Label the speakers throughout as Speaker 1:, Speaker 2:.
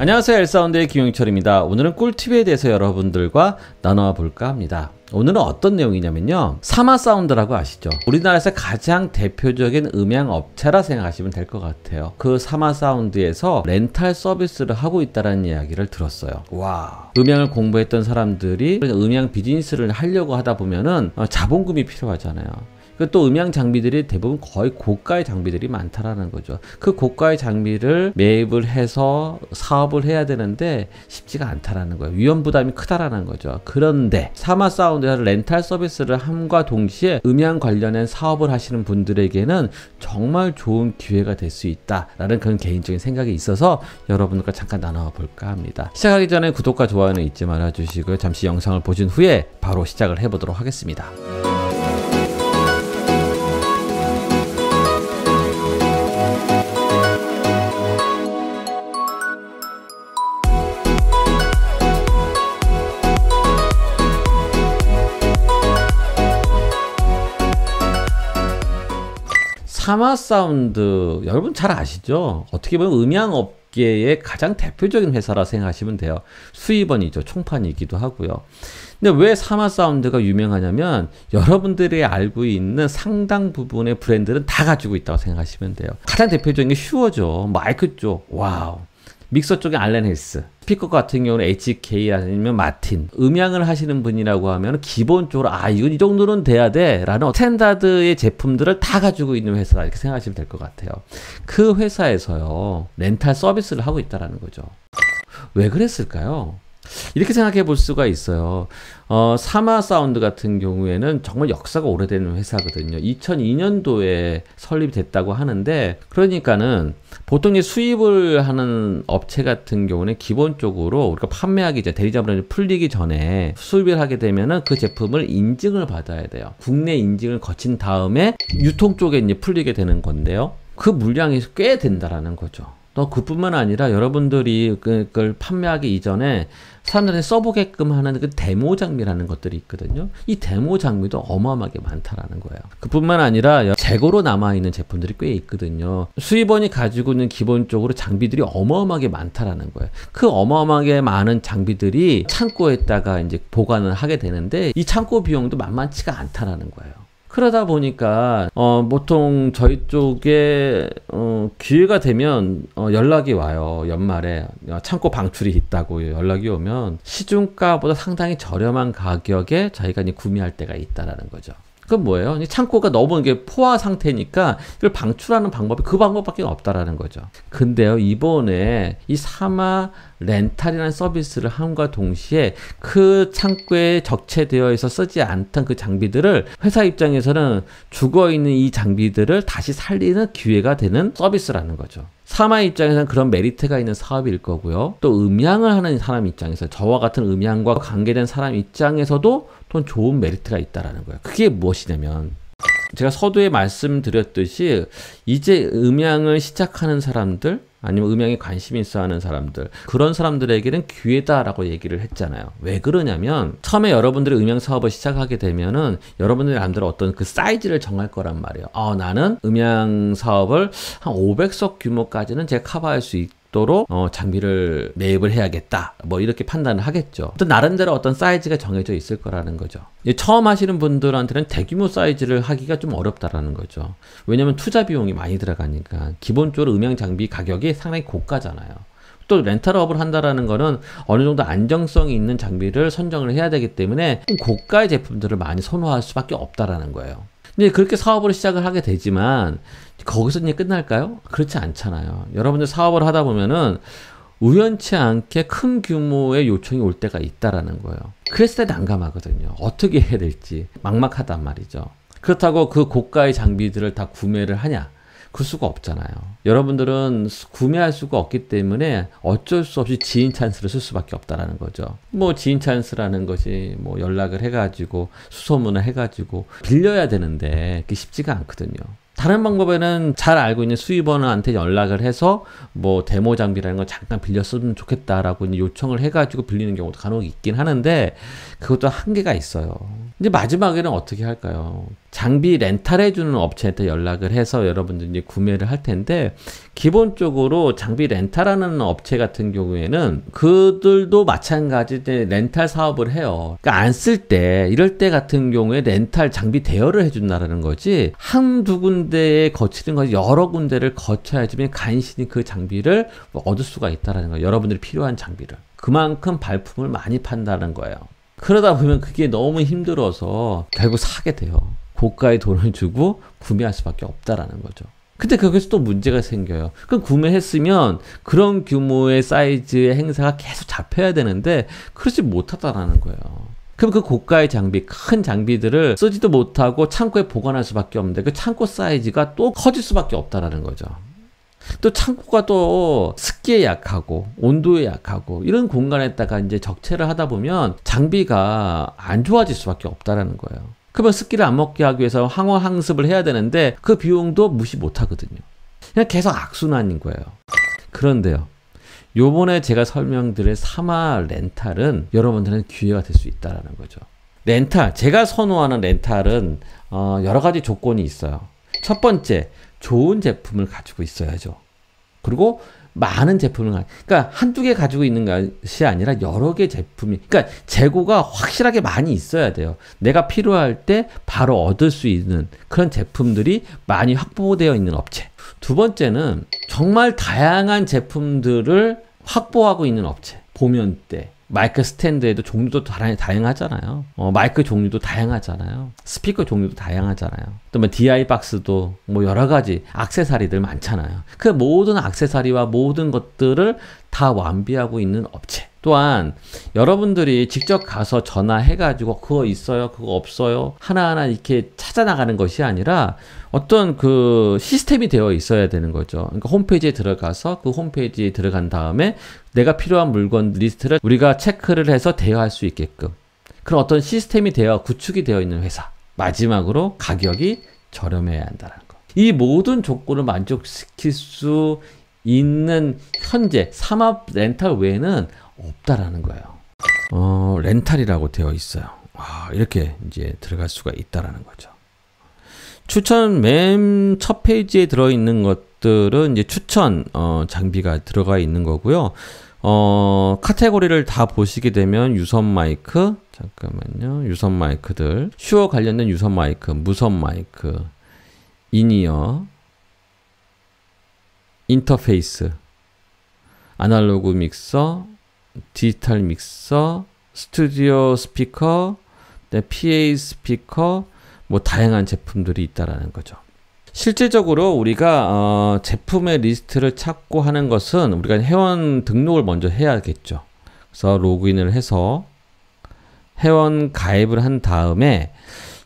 Speaker 1: 안녕하세요. 엘사운드의 김용철입니다. 오늘은 꿀팁에 대해서 여러분들과 나눠 볼까 합니다. 오늘은 어떤 내용이냐면요. 사마 사운드라고 아시죠? 우리나라에서 가장 대표적인 음향 업체라 생각하시면 될 것 같아요. 그 사마 사운드에서 렌탈 서비스를 하고 있다는 이야기를 들었어요. 와. 음향을 공부했던 사람들이 음향 비즈니스를 하려고 하다 보면은 어, 자본금이 필요하잖아요. 그 또 음향 장비들이 대부분 거의 고가의 장비들이 많다라는 거죠. 그 고가의 장비를 매입을 해서 사업을 해야 되는데 쉽지가 않다라는 거예요. 위험 부담이 크다라는 거죠. 그런데 사마 사운드에서 렌탈 서비스를 함과 동시에 음향 관련된 사업을 하시는 분들에게는 정말 좋은 기회가 될 수 있다라는 그런 개인적인 생각이 있어서 여러분과 잠깐 나눠볼까 합니다. 시작하기 전에 구독과 좋아요는 잊지 말아주시고요. 잠시 영상을 보신 후에 바로 시작을 해보도록 하겠습니다. 카마 사운드 여러분 잘 아시죠? 어떻게 보면 음향 업계의 가장 대표적인 회사라 생각하시면 돼요. 수입원이죠. 총판이기도 하고요. 근데 왜 사마 사운드가 유명하냐면 여러분들이 알고 있는 상당 부분의 브랜드는 다 가지고 있다고 생각하시면 돼요. 가장 대표적인 게 슈어죠. 마이크 쪽. 와우. 믹서 쪽에 알렌 헬스, 스피커 같은 경우는 HK 아니면 마틴, 음향을 하시는 분이라고 하면 기본적으로 아 이건 이 정도는 돼야 돼라는 스탠다드의 제품들을 다 가지고 있는 회사다 이렇게 생각하시면 될 것 같아요. 그 회사에서요 렌탈 서비스를 하고 있다라는 거죠. 왜 그랬을까요? 이렇게 생각해 볼 수가 있어요. 어, 사마 사운드 같은 경우에는 정말 역사가 오래된 회사거든요. 2002년도에 설립됐다고 하는데 그러니까는 보통 이 수입을 하는 업체 같은 경우는 기본적으로 우리가 판매하기 전 대리자분이 풀리기 전에 수입을 하게 되면은 그 제품을 인증을 받아야 돼요. 국내 인증을 거친 다음에 유통 쪽에 이제 풀리게 되는 건데요. 그 물량이 꽤 된다라는 거죠. 또 그뿐만 아니라 여러분들이 그, 그걸 판매하기 이전에 사람들이 써보게끔 하는 그 데모 장비라는 것들이 있거든요. 이 데모 장비도 어마어마하게 많다라는 거예요. 그뿐만 아니라 재고로 남아있는 제품들이 꽤 있거든요. 수입원이 가지고 있는 기본적으로 장비들이 어마어마하게 많다라는 거예요. 그 어마어마하게 많은 장비들이 창고에다가 이제 보관을 하게 되는데 이 창고 비용도 만만치가 않다라는 거예요. 그러다 보니까 어, 보통 저희 쪽에 어, 기회가 되면 어, 연락이 와요. 연말에 어, 창고 방출이 있다고 연락이 오면 시중가보다 상당히 저렴한 가격에 저희가 이제 구매할 때가 있다라는 거죠. 그건 뭐예요? 창고가 너무 이게 포화 상태니까 이걸 방출하는 방법이 그 방법밖에 없다라는 거죠. 근데요, 이번에 이 사마 렌탈이라는 서비스를 함과 동시에 그 창고에 적체되어 있어 쓰지 않던 그 장비들을 회사 입장에서는 죽어 있는 이 장비들을 다시 살리는 기회가 되는 서비스라는 거죠. 사마 입장에서는 그런 메리트가 있는 사업일 거고요. 또음향을 하는 사람 입장에서 저와 같은 음향과 관계된 사람 입장에서도 또는 좋은 메리트가 있다라는 거예요. 그게 무엇이냐면 제가 서두에 말씀드렸듯이 이제 음향을 시작하는 사람들 아니면 음향에 관심이 있어 하는 사람들 그런 사람들에게는 기회다라고 얘기를 했잖아요 왜 그러냐면 처음에 여러분들이 음향 사업을 시작하게 되면은 여러분들이 남들 어떤 그 사이즈를 정할 거란 말이에요 어, 나는 음향 사업을 한 500석 규모까지는 제가 커버할 수 있, 있도록 어, 장비를 매입을 해야겠다 뭐 이렇게 판단을 하겠죠 또 나름대로 어떤 사이즈가 정해져 있을 거라는 거죠 예, 처음 하시는 분들한테는 대규모 사이즈를 하기가 좀 어렵다라는 거죠 왜냐면 투자 비용이 많이 들어가니까 기본적으로 음향 장비 가격이 상당히 고가잖아요 또 렌탈업을 한다라는 거는 어느 정도 안정성이 있는 장비를 선정을 해야 되기 때문에 고가의 제품들을 많이 선호할 수밖에 없다라는 거예요. 근데 그렇게 사업을 시작을 하게 되지만 거기서 이제 끝날까요? 그렇지 않잖아요. 여러분들 사업을 하다 보면은 우연치 않게 큰 규모의 요청이 올 때가 있다라는 거예요. 그랬을 때 난감하거든요. 어떻게 해야 될지 막막하단 말이죠. 그렇다고 그 고가의 장비들을 다 구매를 하냐? 그럴 수가 없잖아요. 여러분들은 구매할 수가 없기 때문에 어쩔 수 없이 지인 찬스를 쓸 수밖에 없다라는 거죠. 뭐 지인 찬스라는 것이 뭐 연락을 해가지고 수소문을 해가지고 빌려야 되는데 그게 쉽지가 않거든요. 다른 방법에는 잘 알고 있는 수입원한테 연락을 해서 뭐 데모 장비라는 걸 잠깐 빌렸으면 좋겠다라고 요청을 해가지고 빌리는 경우도 간혹 있긴 하는데 그것도 한계가 있어요. 이제 마지막에는 어떻게 할까요? 장비 렌탈해주는 업체한테 연락을 해서 여러분들이 제 구매를 할 텐데, 기본적으로 장비 렌탈하는 업체 같은 경우에는 그들도 마찬가지 렌탈 사업을 해요. 그러니까 안 쓸 때, 이럴 때 같은 경우에 렌탈 장비 대여를 해준다라는 거지, 한 두 군데에 거치는 거지, 여러 군데를 거쳐야지만 간신히 그 장비를 얻을 수가 있다라는 거예요. 여러분들이 필요한 장비를. 그만큼 발품을 많이 판다는 거예요. 그러다 보면 그게 너무 힘들어서 결국 사게 돼요. 고가의 돈을 주고 구매할 수밖에 없다라는 거죠. 근데 거기서 또 문제가 생겨요. 그럼 구매했으면 그런 규모의 사이즈의 행사가 계속 잡혀야 되는데 그렇지 못하다라는 거예요. 그럼 그 고가의 장비, 큰 장비들을 쓰지도 못하고 창고에 보관할 수밖에 없는데 그 창고 사이즈가 또 커질 수밖에 없다라는 거죠. 또 창고가 또 습기에 약하고 온도에 약하고 이런 공간에다가 이제 적체를 하다 보면 장비가 안 좋아질 수밖에 없다라는 거예요. 그러면 습기를 안 먹게 하기 위해서 항원 항습을 해야 되는데 그 비용도 무시 못 하거든요. 그냥 계속 악순환인 거예요. 그런데요. 요번에 제가 설명드린 사마 렌탈은 여러분들은 기회가 될 수 있다라는 거죠. 렌탈, 제가 선호하는 렌탈은 어, 여러 가지 조건이 있어요. 첫 번째, 좋은 제품을 가지고 있어야죠. 그리고 많은 제품을 가, 그러니까 한두 개 가지고 있는 것이 아니라 여러 개 제품이 그러니까 재고가 확실하게 많이 있어야 돼요. 내가 필요할 때 바로 얻을 수 있는 그런 제품들이 많이 확보되어 있는 업체. 두 번째는 정말 다양한 제품들을 확보하고 있는 업체. 보면 때, 마이크 스탠드에도 종류도 다양, 다양하잖아요. 어, 마이크 종류도 다양하잖아요. 스피커 종류도 다양하잖아요. 또 뭐 DI 박스도 뭐 여러 가지 악세사리들 많잖아요. 그 모든 악세사리와 모든 것들을 다 완비하고 있는 업체. 또한 여러분들이 직접 가서 전화해가지고 그거 있어요 그거 없어요 하나하나 이렇게 찾아나가는 것이 아니라 어떤 그 시스템이 되어 있어야 되는 거죠 그러니까 홈페이지에 들어가서 그 홈페이지에 들어간 다음에 내가 필요한 물건 리스트를 우리가 체크를 해서 대여할 수 있게끔 그런 어떤 시스템이 되어 구축이 되어 있는 회사 마지막으로 가격이 저렴해야 한다는 거 이 모든 조건을 만족시킬 수 있는 현재 삼합 렌탈 외에는 없다라는 거예요. 어, 렌탈이라고 되어 있어요. 아, 이렇게 이제 들어갈 수가 있다라는 거죠. 추천 맨 첫 페이지에 들어있는 것들은 이제 추천 어, 장비가 들어가 있는 거고요. 어, 카테고리를 다 보시게 되면 유선 마이크, 잠깐만요. 유선 마이크들, 슈어 관련된 유선 마이크, 무선 마이크, 인이어, 인터페이스, 아날로그 믹서, 디지털 믹서, 스튜디오 스피커, PA 스피커 뭐 다양한 제품들이 있다라는 거죠. 실질적으로 우리가 어, 제품의 리스트를 찾고 하는 것은 우리가 회원 등록을 먼저 해야겠죠. 그래서 로그인을 해서 회원 가입을 한 다음에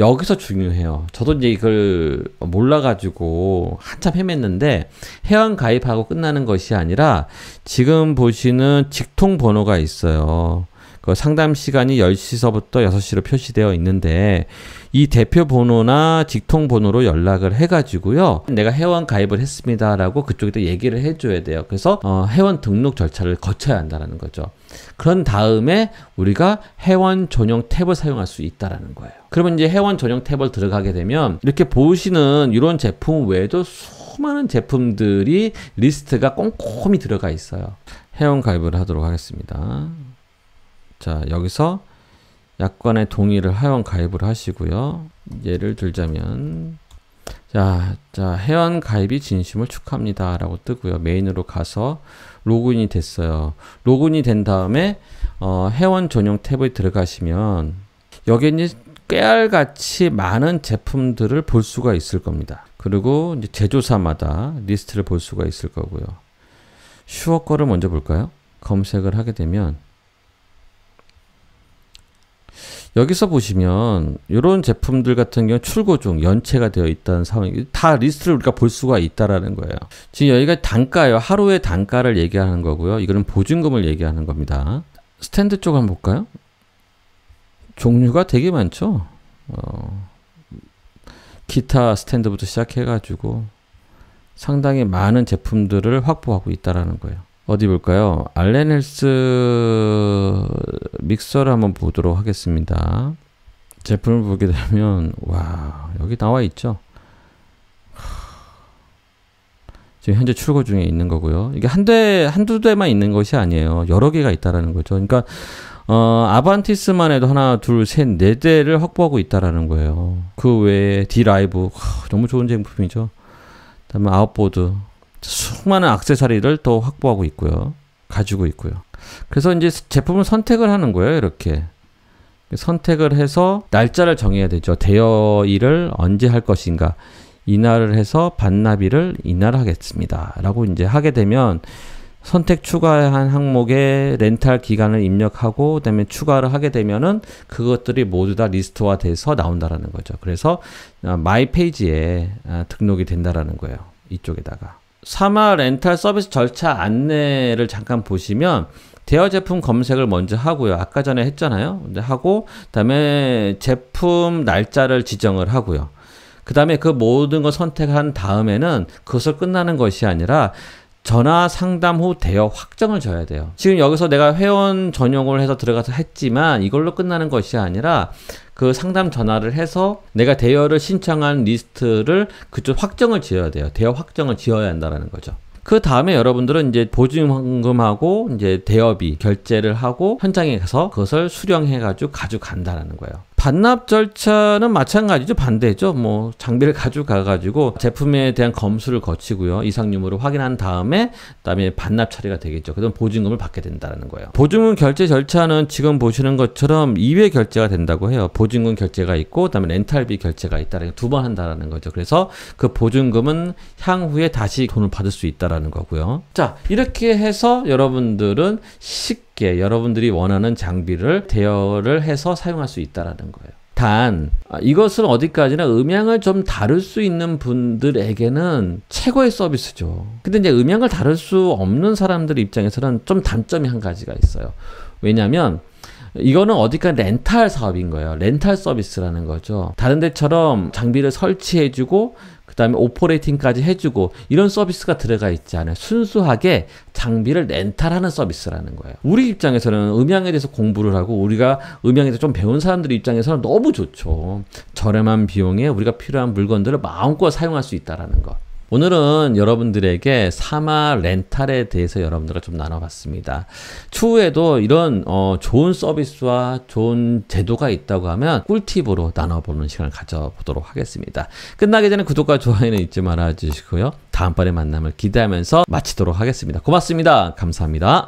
Speaker 1: 여기서 중요해요. 저도 이제 이걸 몰라가지고 한참 헤맸는데 회원 가입하고 끝나는 것이 아니라 지금 보시는 직통 번호가 있어요. 그 상담 시간이 10시서부터 6시로 표시되어 있는데 이 대표 번호나 직통 번호로 연락을 해가지고요. 내가 회원 가입을 했습니다라고 그쪽에다 얘기를 해줘야 돼요. 그래서 어, 회원 등록 절차를 거쳐야 한다는 거죠. 그런 다음에 우리가 회원 전용 탭을 사용할 수 있다라는 거예요. 그러면 이제 회원 전용 탭을 들어가게 되면 이렇게 보시는 이런 제품 외에도 수많은 제품들이 리스트가 꼼꼼히 들어가 있어요. 회원 가입을 하도록 하겠습니다. 자, 여기서 약관의 동의를 회원 가입을 하시고요. 예를 들자면 자, 자, 회원 가입이 진심을 축하합니다. 라고 뜨고요. 메인으로 가서 로그인이 됐어요. 로그인이 된 다음에, 어, 회원 전용 탭에 들어가시면, 여기 이제 깨알같이 많은 제품들을 볼 수가 있을 겁니다. 그리고 이제 제조사마다 리스트를 볼 수가 있을 거고요. 슈어 거를 먼저 볼까요? 검색을 하게 되면, 여기서 보시면 이런 제품들 같은 경우 출고 중 연체가 되어 있다는 상황이 다 리스트를 우리가 볼 수가 있다라는 거예요. 지금 여기가 단가예요. 하루의 단가를 얘기하는 거고요. 이거는 보증금을 얘기하는 겁니다. 스탠드 쪽 한번 볼까요? 종류가 되게 많죠. 어, 기타 스탠드부터 시작해가지고 상당히 많은 제품들을 확보하고 있다라는 거예요. 어디 볼까요? 알렌 헬스 믹서를 한번 보도록 하겠습니다. 제품을 보게 되면 와 여기 나와 있죠. 지금 현재 출고 중에 있는 거고요. 이게 한 대, 한 두 대만 있는 것이 아니에요. 여러 개가 있다라는 거죠. 그러니까 어, 아반티스만 해도 하나, 둘, 셋, 네 대를 확보하고 있다라는 거예요. 그 외에 디 라이브 너무 좋은 제품이죠. 그다음에 아웃보드 수많은 악세사리를 또 확보하고 있고요. 가지고 있고요. 그래서 이제 제품을 선택을 하는 거예요. 이렇게. 선택을 해서 날짜를 정해야 되죠. 대여일을 언제 할 것인가. 이날을 해서 반납일을 이날하겠습니다. 라고 이제 하게 되면 선택 추가한 항목에 렌탈 기간을 입력하고 그다음에 추가를 하게 되면은 그것들이 모두 다 리스트화 돼서 나온다라는 거죠. 그래서 아, 마이 페이지에 아, 등록이 된다라는 거예요. 이쪽에다가. 사마 렌탈 서비스 절차 안내를 잠깐 보시면 대여 제품 검색을 먼저 하고요. 아까 전에 했잖아요. 이제 하고 그다음에 제품 날짜를 지정을 하고요. 그다음에 그 모든 걸 선택한 다음에는 그것을 끝나는 것이 아니라 전화 상담 후 대여 확정을 줘야 돼요. 지금 여기서 내가 회원 전용을 해서 들어가서 했지만 이걸로 끝나는 것이 아니라 그 상담 전화를 해서 내가 대여를 신청한 리스트를 그쪽 확정을 지어야 돼요. 대여 확정을 지어야 한다는 거죠. 그 다음에 여러분들은 이제 보증금하고 이제 대여비 결제를 하고 현장에 가서 그것을 수령해가지고 가져간다라는 거예요. 반납 절차는 마찬가지죠. 반대죠. 뭐 장비를 가져가 가지고 제품에 대한 검수를 거치고요. 이상 유무를 확인한 다음에 그다음에 반납 처리가 되겠죠. 그다음 보증금을 받게 된다는 거예요. 보증금 결제 절차는 지금 보시는 것처럼 2회 결제가 된다고 해요. 보증금 결제가 있고 그다음에 렌탈비 결제가 있다라는 두번한다는 거죠. 그래서 그 보증금은 향후에 다시 돈을 받을 수 있다라는 거고요. 자, 이렇게 해서 여러분들은 식 맞게 여러분들이 원하는 장비를 대여를 해서 사용할 수 있다라는 거예요. 단 아, 이것은 어디까지나 음향을 좀 다룰 수 있는 분들에게는 최고의 서비스죠. 근데 이제 음향을 다룰 수 없는 사람들 입장에서는 좀 단점이 한 가지가 있어요. 왜냐하면 이거는 어디까지 렌탈 사업인 거예요. 렌탈 서비스라는 거죠. 다른 데처럼 장비를 설치해주고 그다음에 오퍼레이팅까지 해주고 이런 서비스가 들어가 있지 않아요. 순수하게 장비를 렌탈하는 서비스라는 거예요. 우리 입장에서는 음향에 대해서 공부를 하고 우리가 음향에 대해서 좀 배운 사람들 입장에서는 너무 좋죠. 저렴한 비용에 우리가 필요한 물건들을 마음껏 사용할 수 있다라는 것. 오늘은 여러분들에게 사마 렌탈에 대해서 여러분들과 좀 나눠봤습니다. 추후에도 이런 어, 좋은 서비스와 좋은 제도가 있다고 하면 꿀팁으로 나눠보는 시간을 가져보도록 하겠습니다. 끝나기 전에 구독과 좋아요는 잊지 말아주시고요. 다음번에 만남을 기대하면서 마치도록 하겠습니다. 고맙습니다. 감사합니다.